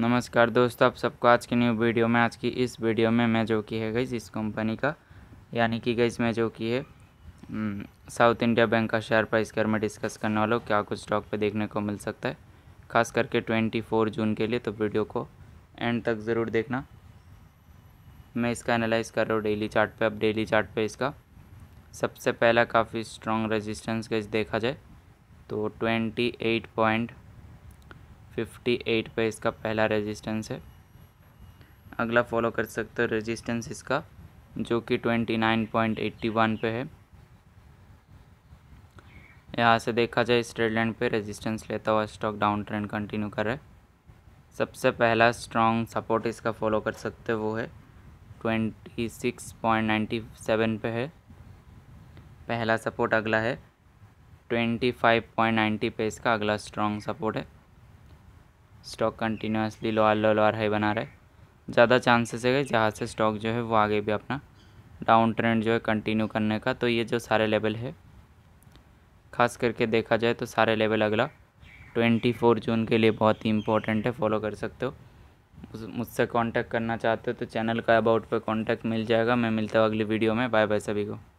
नमस्कार दोस्तों आप सबको आज की न्यू वीडियो में आज की इस वीडियो में मैं जो की है गई इस कंपनी का यानी कि गई मैं जो की है साउथ इंडिया बैंक का शेयर प्राइस कर मैं डिस्कस करने वाला हूँ क्या कुछ स्टॉक पे देखने को मिल सकता है खास करके 24 जून के लिए तो वीडियो को एंड तक ज़रूर देखना मैं इसका एनालाइज कर रहा हूँ डेली चार्ट पे अब डेली चार्ट पे इसका सबसे पहला काफ़ी स्ट्रॉन्ग रेजिस्टेंस गज देखा जाए तो ट्वेंटी एट पॉइंट 58 पे इसका पहला रेजिस्टेंस है अगला फॉलो कर सकते हो रेजिस्टेंस इसका जो कि 29.81 पे है यहाँ से देखा जाए स्ट्रेट लाइन पे रेजिस्टेंस लेता हुआ स्टॉक डाउन ट्रेंड कंटिन्यू कर रहा है सबसे पहला स्ट्रॉन्ग सपोर्ट इसका फॉलो कर सकते हो वो है 26.97 पे है पहला सपोर्ट अगला है 25.90 पे इसका अगला स्ट्रॉन्ग सपोर्ट है stock continuously lower low lower high बना रहा है ज़्यादा चांसेस है जहाँ से स्टॉक जो है वो आगे भी अपना डाउन ट्रेंड जो है कंटिन्यू करने का तो ये जो सारे लेवल है खास करके देखा जाए तो सारे लेवल अगला ट्वेंटी फोर जून के लिए बहुत ही इंपॉर्टेंट है फॉलो कर सकते हो मुझसे कांटेक्ट करना चाहते हो तो चैनल का अबाउट पे कांटेक्ट मिल जाएगा मैं मिलता हूँ अगली वीडियो में बाय बाय सभी को